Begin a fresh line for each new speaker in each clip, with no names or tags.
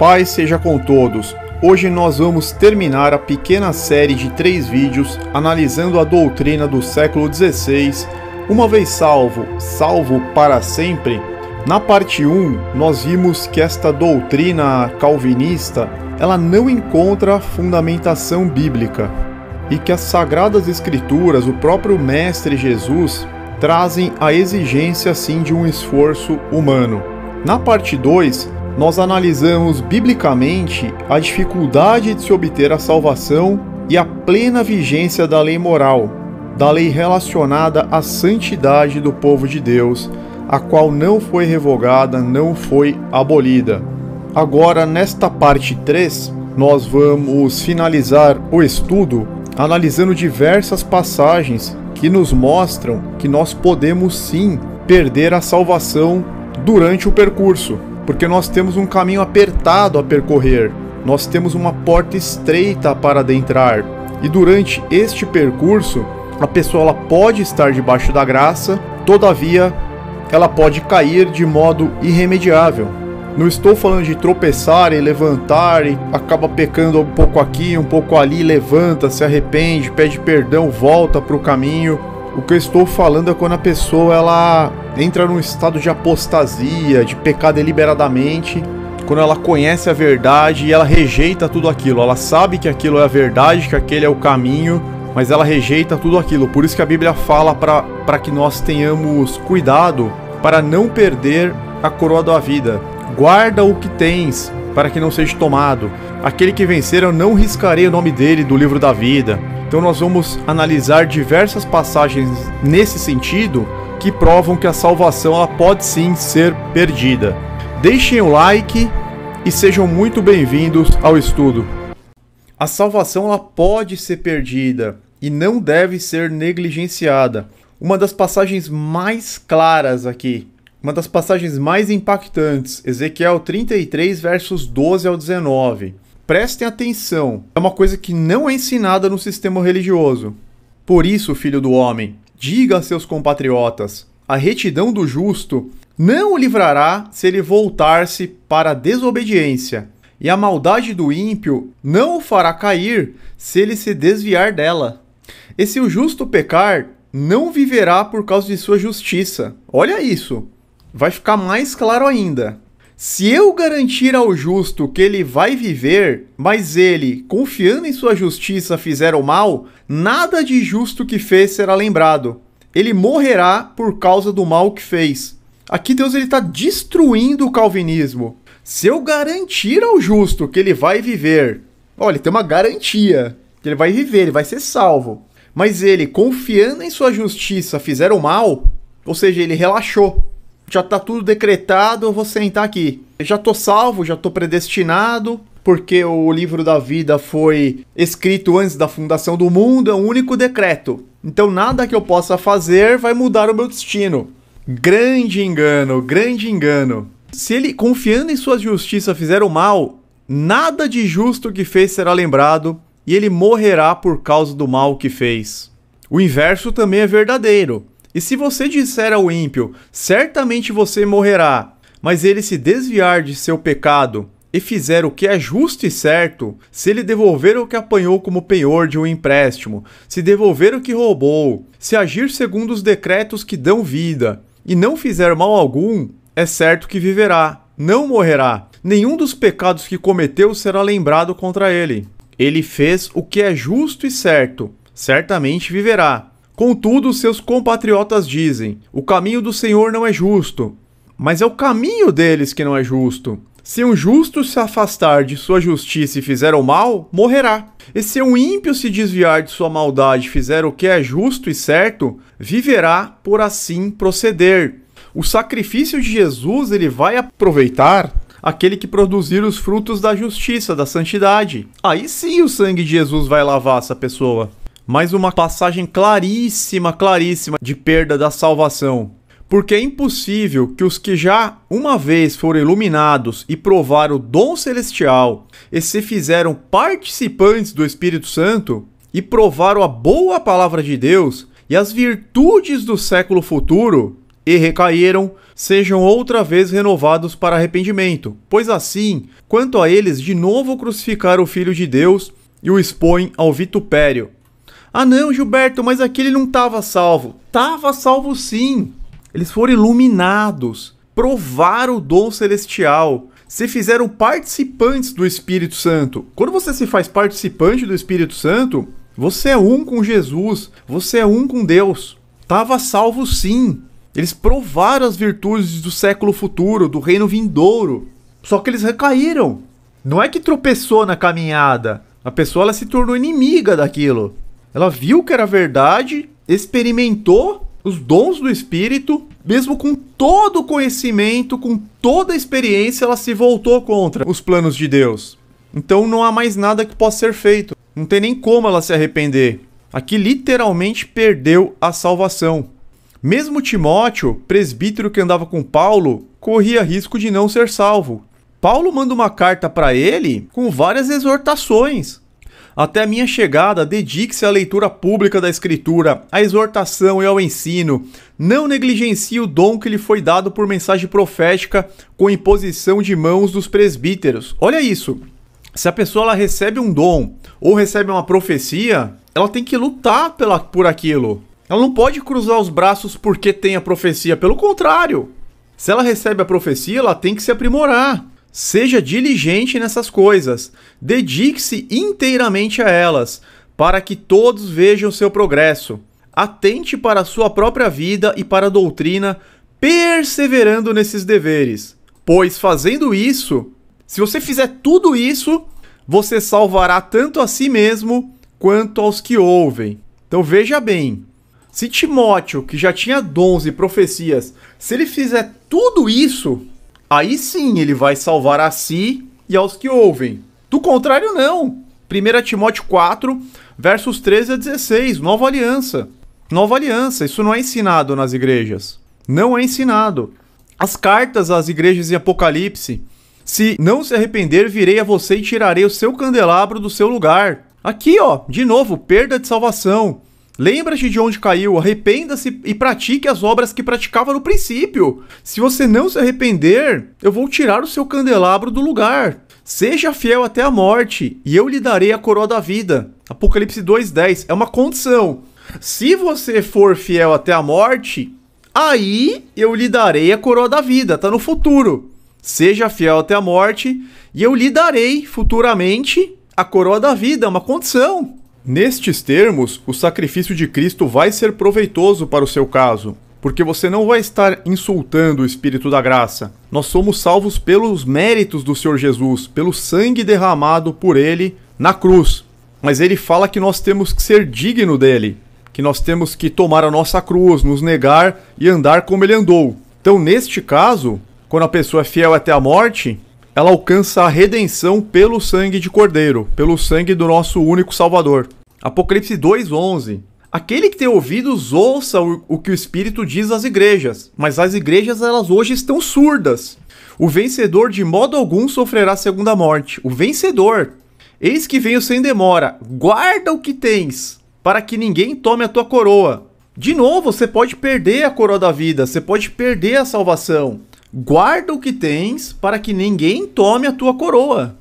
paz seja com todos. Hoje nós vamos terminar a pequena série de três vídeos analisando a doutrina do século XVI, uma vez salvo, salvo para sempre. Na parte 1, nós vimos que esta doutrina calvinista, ela não encontra fundamentação bíblica e que as sagradas escrituras, o próprio mestre Jesus, trazem a exigência sim de um esforço humano. Na parte 2, nós analisamos biblicamente a dificuldade de se obter a salvação e a plena vigência da lei moral, da lei relacionada à santidade do povo de Deus, a qual não foi revogada, não foi abolida. Agora, nesta parte 3, nós vamos finalizar o estudo analisando diversas passagens que nos mostram que nós podemos sim perder a salvação durante o percurso porque nós temos um caminho apertado a percorrer, nós temos uma porta estreita para adentrar. E durante este percurso, a pessoa pode estar debaixo da graça, todavia, ela pode cair de modo irremediável. Não estou falando de tropeçar e levantar e acaba pecando um pouco aqui, um pouco ali, levanta, se arrepende, pede perdão, volta para o caminho. O que eu estou falando é quando a pessoa ela entra num estado de apostasia, de pecar deliberadamente, quando ela conhece a verdade e ela rejeita tudo aquilo. Ela sabe que aquilo é a verdade, que aquele é o caminho, mas ela rejeita tudo aquilo. Por isso que a Bíblia fala para que nós tenhamos cuidado para não perder a coroa da vida. Guarda o que tens para que não seja tomado. Aquele que vencer eu não riscarei o nome dele do livro da vida. Então nós vamos analisar diversas passagens nesse sentido que provam que a salvação ela pode sim ser perdida. Deixem o like e sejam muito bem-vindos ao estudo. A salvação ela pode ser perdida e não deve ser negligenciada. Uma das passagens mais claras aqui, uma das passagens mais impactantes, Ezequiel 33 versos 12 ao 19 prestem atenção, é uma coisa que não é ensinada no sistema religioso. Por isso, filho do homem, diga a seus compatriotas: a retidão do justo não o livrará se ele voltar-se para a desobediência, e a maldade do ímpio não o fará cair se ele se desviar dela. E se o justo pecar, não viverá por causa de sua justiça. Olha isso. Vai ficar mais claro ainda. Se eu garantir ao justo que ele vai viver, mas ele, confiando em sua justiça, fizer o mal, nada de justo que fez será lembrado. Ele morrerá por causa do mal que fez. Aqui Deus está destruindo o calvinismo. Se eu garantir ao justo que ele vai viver, olha, tem uma garantia que ele vai viver, ele vai ser salvo. Mas ele, confiando em sua justiça, fizer o mal, ou seja, ele relaxou já tá tudo decretado, eu vou sentar aqui. Eu já tô salvo, já tô predestinado, porque o livro da vida foi escrito antes da fundação do mundo, é o único decreto. Então nada que eu possa fazer vai mudar o meu destino. Grande engano, grande engano. Se ele, confiando em sua justiça, fizer o mal, nada de justo que fez será lembrado, e ele morrerá por causa do mal que fez. O inverso também é verdadeiro. E se você disser ao ímpio, certamente você morrerá, mas ele se desviar de seu pecado e fizer o que é justo e certo, se ele devolver o que apanhou como penhor de um empréstimo, se devolver o que roubou, se agir segundo os decretos que dão vida, e não fizer mal algum, é certo que viverá, não morrerá. Nenhum dos pecados que cometeu será lembrado contra ele. Ele fez o que é justo e certo, certamente viverá Contudo, seus compatriotas dizem: o caminho do Senhor não é justo. Mas é o caminho deles que não é justo. Se um justo se afastar de sua justiça e fizer o mal, morrerá. E se um ímpio se desviar de sua maldade e fizer o que é justo e certo, viverá por assim proceder. O sacrifício de Jesus ele vai aproveitar aquele que produzir os frutos da justiça, da santidade. Aí sim o sangue de Jesus vai lavar essa pessoa mas uma passagem claríssima, claríssima de perda da salvação. Porque é impossível que os que já uma vez foram iluminados e provaram o dom celestial e se fizeram participantes do Espírito Santo e provaram a boa palavra de Deus e as virtudes do século futuro e recaíram, sejam outra vez renovados para arrependimento. Pois assim, quanto a eles, de novo crucificaram o Filho de Deus e o expõem ao vitupério. Ah não, Gilberto, mas aquele não estava salvo. Tava salvo sim. Eles foram iluminados, provaram o dom celestial, se fizeram participantes do Espírito Santo. Quando você se faz participante do Espírito Santo, você é um com Jesus, você é um com Deus. Tava salvo sim. Eles provaram as virtudes do século futuro, do reino vindouro. Só que eles recaíram. Não é que tropeçou na caminhada. A pessoa ela se tornou inimiga daquilo. Ela viu que era verdade, experimentou os dons do espírito, mesmo com todo o conhecimento, com toda a experiência, ela se voltou contra os planos de Deus. Então não há mais nada que possa ser feito. Não tem nem como ela se arrepender. Aqui literalmente perdeu a salvação. Mesmo Timóteo, presbítero que andava com Paulo, corria risco de não ser salvo. Paulo manda uma carta para ele com várias exortações. Até a minha chegada, dedique-se à leitura pública da Escritura, à exortação e ao ensino. Não negligencie o dom que lhe foi dado por mensagem profética com imposição de mãos dos presbíteros. Olha isso. Se a pessoa ela recebe um dom ou recebe uma profecia, ela tem que lutar pela, por aquilo. Ela não pode cruzar os braços porque tem a profecia, pelo contrário. Se ela recebe a profecia, ela tem que se aprimorar. Seja diligente nessas coisas, dedique-se inteiramente a elas, para que todos vejam seu progresso. Atente para a sua própria vida e para a doutrina, perseverando nesses deveres. Pois fazendo isso, se você fizer tudo isso, você salvará tanto a si mesmo quanto aos que ouvem. Então veja bem, se Timóteo, que já tinha dons e profecias, se ele fizer tudo isso, Aí sim ele vai salvar a si e aos que ouvem. Do contrário, não. 1 Timóteo 4, versos 13 a 16, nova aliança. Nova aliança, isso não é ensinado nas igrejas. Não é ensinado. As cartas às igrejas em Apocalipse. Se não se arrepender, virei a você e tirarei o seu candelabro do seu lugar. Aqui, ó, de novo, perda de salvação. Lembra-te de onde caiu, arrependa-se e pratique as obras que praticava no princípio. Se você não se arrepender, eu vou tirar o seu candelabro do lugar. Seja fiel até a morte, e eu lhe darei a coroa da vida. Apocalipse 2:10 é uma condição. Se você for fiel até a morte, aí eu lhe darei a coroa da vida, tá no futuro. Seja fiel até a morte, e eu lhe darei futuramente a coroa da vida, é uma condição. Nestes termos, o sacrifício de Cristo vai ser proveitoso para o seu caso, porque você não vai estar insultando o Espírito da Graça. Nós somos salvos pelos méritos do Senhor Jesus, pelo sangue derramado por ele na cruz. Mas ele fala que nós temos que ser digno dele, que nós temos que tomar a nossa cruz, nos negar e andar como ele andou. Então, neste caso, quando a pessoa é fiel até a morte, ela alcança a redenção pelo sangue de Cordeiro, pelo sangue do nosso único Salvador. Apocalipse 2:11 Aquele que tem ouvidos ouça o que o Espírito diz às igrejas, mas as igrejas elas hoje estão surdas. O vencedor de modo algum sofrerá segunda morte. O vencedor, eis que venho sem demora. Guarda o que tens, para que ninguém tome a tua coroa. De novo, você pode perder a coroa da vida, você pode perder a salvação. Guarda o que tens para que ninguém tome a tua coroa.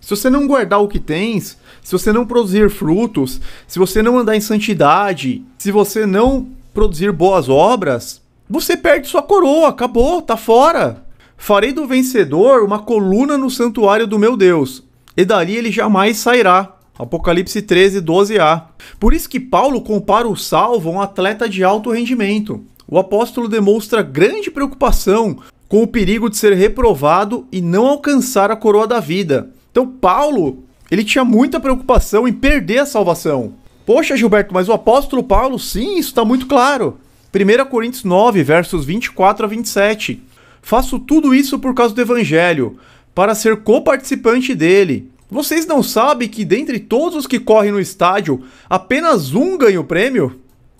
Se você não guardar o que tens, se você não produzir frutos, se você não andar em santidade, se você não produzir boas obras, você perde sua coroa, acabou, tá fora. Farei do vencedor uma coluna no santuário do meu Deus, e dali ele jamais sairá. Apocalipse 13, 12a. Por isso que Paulo compara o salvo a um atleta de alto rendimento. O apóstolo demonstra grande preocupação com o perigo de ser reprovado e não alcançar a coroa da vida. Então, Paulo, ele tinha muita preocupação em perder a salvação. Poxa, Gilberto, mas o apóstolo Paulo, sim, isso está muito claro. 1 Coríntios 9, versos 24 a 27. Faço tudo isso por causa do evangelho, para ser coparticipante dele. Vocês não sabem que dentre todos os que correm no estádio, apenas um ganha o prêmio?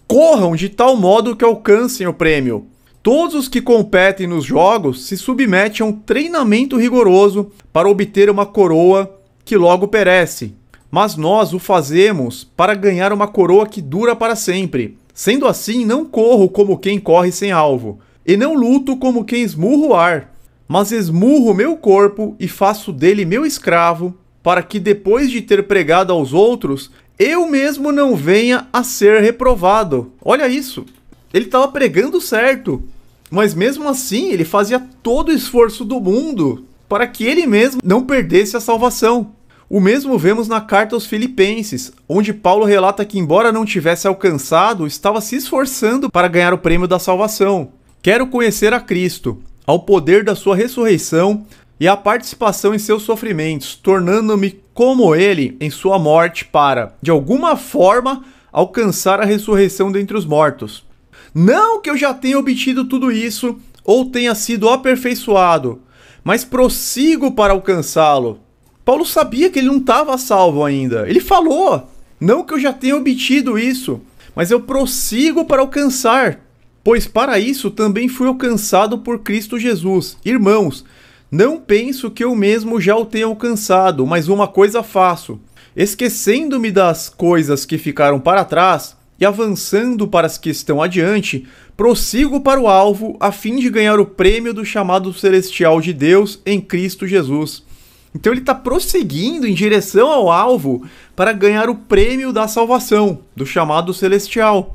Corram de tal modo que alcancem o prêmio. Todos os que competem nos jogos se submetem a um treinamento rigoroso para obter uma coroa que logo perece. Mas nós o fazemos para ganhar uma coroa que dura para sempre. Sendo assim, não corro como quem corre sem alvo, e não luto como quem esmurra o ar, mas esmurro meu corpo e faço dele meu escravo, para que depois de ter pregado aos outros, eu mesmo não venha a ser reprovado. Olha isso! ele estava pregando certo, mas mesmo assim ele fazia todo o esforço do mundo para que ele mesmo não perdesse a salvação. O mesmo vemos na carta aos Filipenses, onde Paulo relata que, embora não tivesse alcançado, estava se esforçando para ganhar o prêmio da salvação. Quero conhecer a Cristo, ao poder da sua ressurreição e à participação em seus sofrimentos, tornando-me como ele em sua morte, para, de alguma forma, alcançar a ressurreição dentre os mortos. Não que eu já tenha obtido tudo isso ou tenha sido aperfeiçoado, mas prossigo para alcançá-lo. Paulo sabia que ele não estava salvo ainda. Ele falou: Não que eu já tenha obtido isso, mas eu prossigo para alcançar. Pois para isso também fui alcançado por Cristo Jesus. Irmãos, não penso que eu mesmo já o tenha alcançado, mas uma coisa faço. Esquecendo-me das coisas que ficaram para trás, e avançando para as que estão adiante, prossigo para o alvo a fim de ganhar o prêmio do chamado celestial de Deus em Cristo Jesus. Então ele está prosseguindo em direção ao alvo para ganhar o prêmio da salvação, do chamado celestial.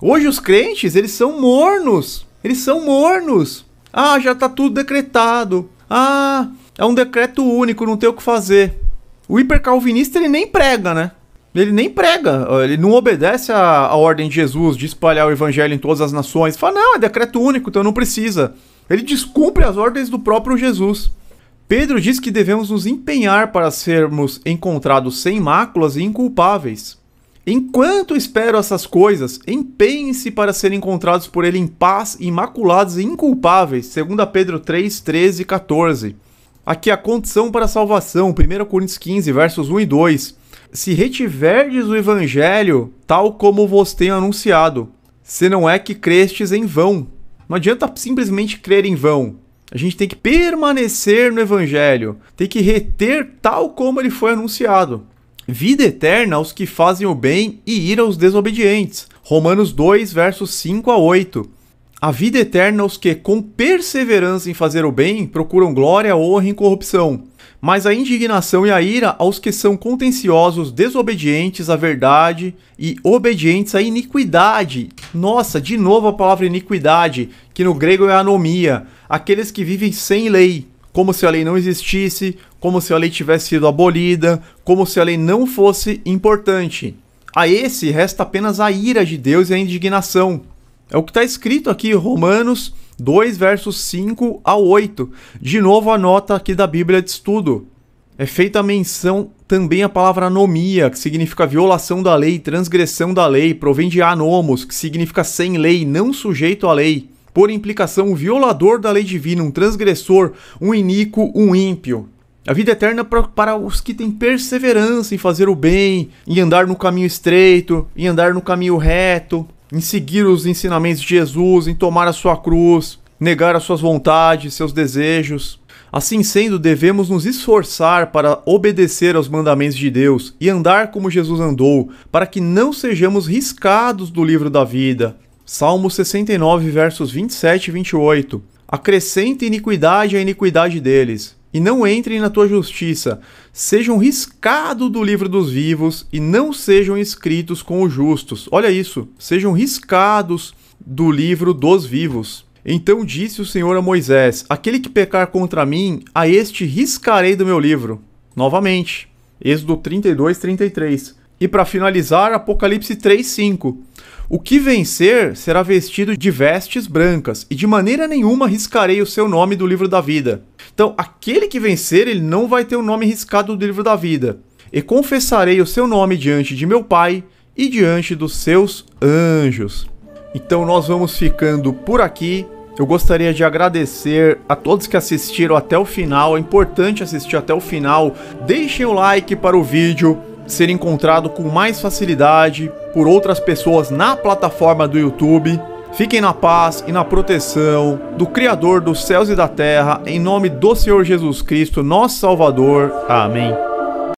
Hoje os crentes, eles são mornos. Eles são mornos. Ah, já está tudo decretado. Ah, é um decreto único, não tem o que fazer. O hipercalvinista ele nem prega, né? Ele nem prega, ele não obedece à, ordem de Jesus de espalhar o evangelho em todas as nações. Fala, não, é decreto único, então não precisa. Ele descumpre as ordens do próprio Jesus. Pedro diz que devemos nos empenhar para sermos encontrados sem máculas e inculpáveis. Enquanto espero essas coisas, empenhem-se para serem encontrados por ele em paz, imaculados e inculpáveis, segundo Pedro 3, 13 e 14. Aqui a condição para a salvação, 1 Coríntios 15, versos 1 e 2. Se retiverdes o evangelho, tal como vos tenho anunciado, se não é que crestes em vão. Não adianta simplesmente crer em vão. A gente tem que permanecer no evangelho, tem que reter tal como ele foi anunciado. Vida eterna aos que fazem o bem e ir aos desobedientes. Romanos 2, versos 5 a 8 a vida eterna aos que, com perseverança em fazer o bem, procuram glória, honra e corrupção, mas a indignação e a ira aos que são contenciosos, desobedientes à verdade e obedientes à iniquidade. Nossa, de novo a palavra iniquidade, que no grego é anomia, aqueles que vivem sem lei, como se a lei não existisse, como se a lei tivesse sido abolida, como se a lei não fosse importante. A esse resta apenas a ira de Deus e a indignação é o que está escrito aqui, Romanos 2, versos 5 a 8. De novo, a nota aqui da Bíblia de Estudo. É feita menção também à palavra anomia, que significa violação da lei, transgressão da lei, provém de anomos, que significa sem lei, não sujeito à lei. Por implicação, um violador da lei divina, um transgressor, um iníquo, um ímpio. A vida eterna para os que têm perseverança em fazer o bem, em andar no caminho estreito, em andar no caminho reto, em seguir os ensinamentos de Jesus, em tomar a sua cruz, negar as suas vontades, seus desejos. Assim sendo, devemos nos esforçar para obedecer aos mandamentos de Deus e andar como Jesus andou, para que não sejamos riscados do livro da vida. Salmo 69, versos 27 e 28. Acrescenta iniquidade à iniquidade deles, e não entrem na tua justiça. Sejam riscados do livro dos vivos e não sejam escritos com os justos. Olha isso, sejam riscados do livro dos vivos. Então disse o Senhor a Moisés: Aquele que pecar contra mim, a este riscarei do meu livro. Novamente, Êxodo 32, 33. E para finalizar, Apocalipse 3:5. O que vencer será vestido de vestes brancas, e de maneira nenhuma riscarei o seu nome do livro da vida. Então, aquele que vencer, ele não vai ter o nome riscado do livro da vida. E confessarei o seu nome diante de meu Pai e diante dos seus anjos. Então, nós vamos ficando por aqui. Eu gostaria de agradecer a todos que assistiram até o final. É importante assistir até o final. Deixem o like para o vídeo ser encontrado com mais facilidade por outras pessoas na plataforma do YouTube. Fiquem na paz e na proteção do Criador dos céus e da terra, em nome do Senhor Jesus Cristo, nosso Salvador. Amém.